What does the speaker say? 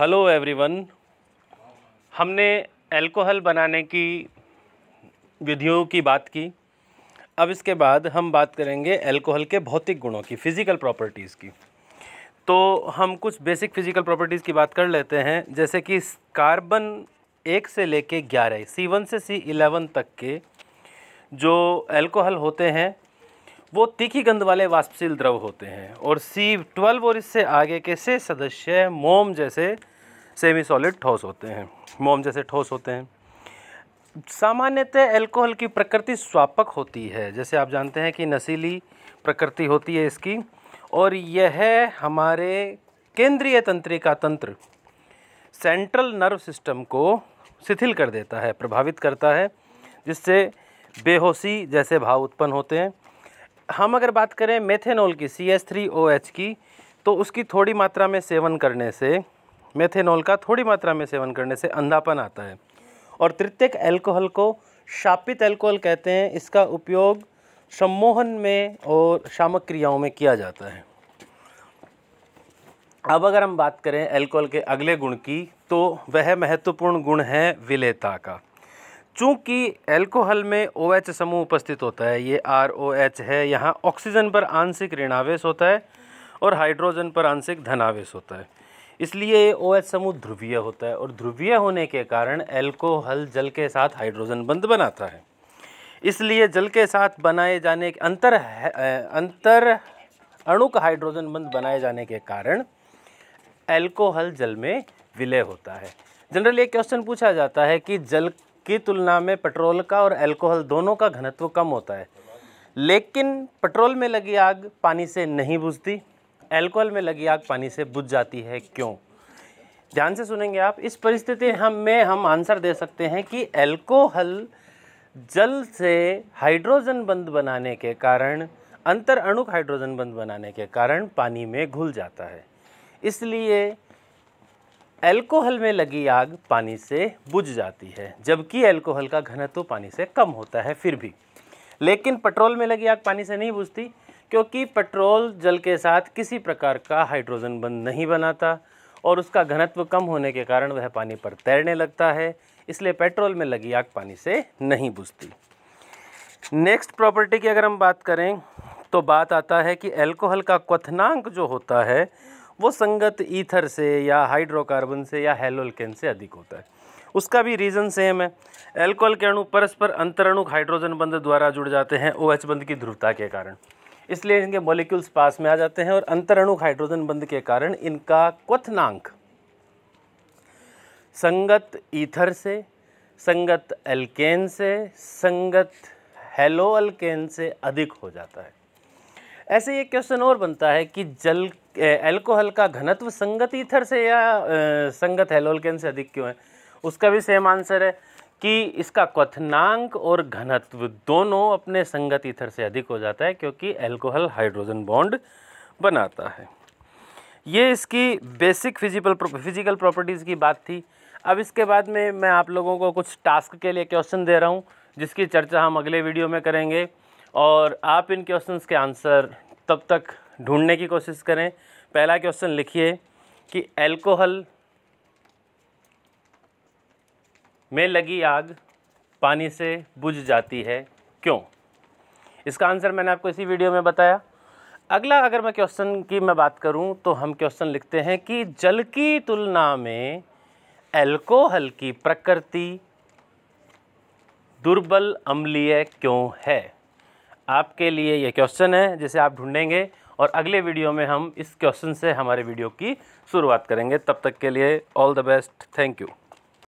hello everyone हमने alcohol बनाने की विधियों की बात की अब इसके बाद हम बात करेंगे अल्कोहल के भौतिक गुणों की फ़िज़िकल प्रॉपर्टीज़ की तो हम कुछ बेसिक फ़िज़िकल प्रॉपर्टीज़ की बात कर लेते हैं जैसे कि कार्बन एक से लेके ग्यारह सी वन से सी इलेवन तक के जो अल्कोहल होते हैं वो तीखी गंध वाले वाष्पशील द्रव होते हैं और सी ट्वेल्व और इससे आगे के से सदस्य मोम जैसे सेमी सॉलिड ठोस होते हैं मोम जैसे ठोस होते हैं सामान्यतः एल्कोहल की प्रकृति स्वापक होती है जैसे आप जानते हैं कि नशीली प्रकृति होती है इसकी और यह हमारे केंद्रीय तंत्रिका तंत्र सेंट्रल नर्व सिस्टम को शिथिल कर देता है प्रभावित करता है जिससे बेहोशी जैसे भाव उत्पन्न होते हैं हम अगर बात करें मेथेनॉल की C S three O H की तो उसकी थोड़ी मात्रा में सेवन करने से मेथेनॉल का थोड़ी मात्रा में सेवन करने से अंधापन आता है और तृतीयक एल्कोहल को शापित एल्कोहल कहते हैं इसका उपयोग सम्मोहन में और शामक क्रियाओं में किया जाता है अब अगर हम बात करें एल्कोहल के अगले गुण की तो वह महत्वपूर्ण गुण है विलेता का चूँकि एल्कोहल में ओ OH समूह उपस्थित होता है ये आर ओ एच है यहाँ ऑक्सीजन पर आंशिक ऋणावेश होता है और हाइड्रोजन पर आंशिक धनावेश होता है इसलिए ओ OH समूह ध्रुवीय होता है और ध्रुवीय होने के कारण एल्कोहल जल के साथ हाइड्रोजन बंद बनाता है इसलिए जल के साथ बनाए जाने के अंतर अंतर अणुक हाइड्रोजन बंद बनाए जाने के कारण एल्कोहल जल में विलय होता है जनरली एक क्वेश्चन पूछा जाता है कि जल की तुलना में पेट्रोल का और अल्कोहल दोनों का घनत्व कम होता है लेकिन पेट्रोल में लगी आग पानी से नहीं बुझती अल्कोहल में लगी आग पानी से बुझ जाती है क्यों ध्यान से सुनेंगे आप इस परिस्थिति हम में हम आंसर दे सकते हैं कि अल्कोहल जल से हाइड्रोजन बंद बनाने के कारण अंतर अणुक हाइड्रोजन बंद बनाने के कारण पानी में घुल जाता है इसलिए एल्कोहल में लगी आग पानी से बुझ जाती है जबकि एल्कोहल का घनत्व पानी से कम होता है फिर भी लेकिन पेट्रोल में लगी आग पानी से नहीं बुझती क्योंकि पेट्रोल जल के साथ किसी प्रकार का हाइड्रोजन बंद नहीं बनाता और उसका घनत्व कम होने के कारण वह पानी पर तैरने लगता है इसलिए पेट्रोल में लगी आग पानी से नहीं बुझती नेक्स्ट प्रॉपर्टी की अगर हम बात करें तो बात आता है कि एल्कोहल का क्वथनांक जो होता है वो संगत ईथर से या हाइड्रोकार्बन से या हेलोल्केन से अधिक होता है उसका भी रीज़न सेम है एल्कोहल के अणु परस्पर अंतरणुक हाइड्रोजन बंध द्वारा जुड़ जाते हैं ओ एच बंध की ध्रुवता के कारण इसलिए इनके मोलिक्यूल्स पास में आ जाते हैं और अंतरणुक हाइड्रोजन बंध के कारण इनका क्वथनांक संगत ईथर से संगत एल्केन से संगत हेलो एल्केन से अधिक हो जाता है ऐसे ये क्वेश्चन और बनता है कि जल एल्कोहल का घनत्व संगत ईथर से या संगत हेलोलकेन से अधिक क्यों है उसका भी सेम आंसर है कि इसका क्वनांक और घनत्व दोनों अपने संगत ईथर से अधिक हो जाता है क्योंकि एल्कोहल हाइड्रोजन बॉन्ड बनाता है ये इसकी बेसिक फिजिकल फिजिकल प्रॉपर्टीज़ की बात थी अब इसके बाद में मैं आप लोगों को कुछ टास्क के लिए क्वेश्चन दे रहा हूँ जिसकी चर्चा हम अगले वीडियो में करेंगे और आप इन क्वेश्चंस के आंसर तब तक ढूंढने की कोशिश करें पहला क्वेश्चन लिखिए कि अल्कोहल में लगी आग पानी से बुझ जाती है क्यों इसका आंसर मैंने आपको इसी वीडियो में बताया अगला अगर मैं क्वेश्चन की मैं बात करूं तो हम क्वेश्चन लिखते हैं कि जल की तुलना में अल्कोहल की प्रकृति दुर्बल अम्लीय क्यों है आपके लिए ये क्वेश्चन है जिसे आप ढूंढेंगे और अगले वीडियो में हम इस क्वेश्चन से हमारे वीडियो की शुरुआत करेंगे तब तक के लिए all the best thank you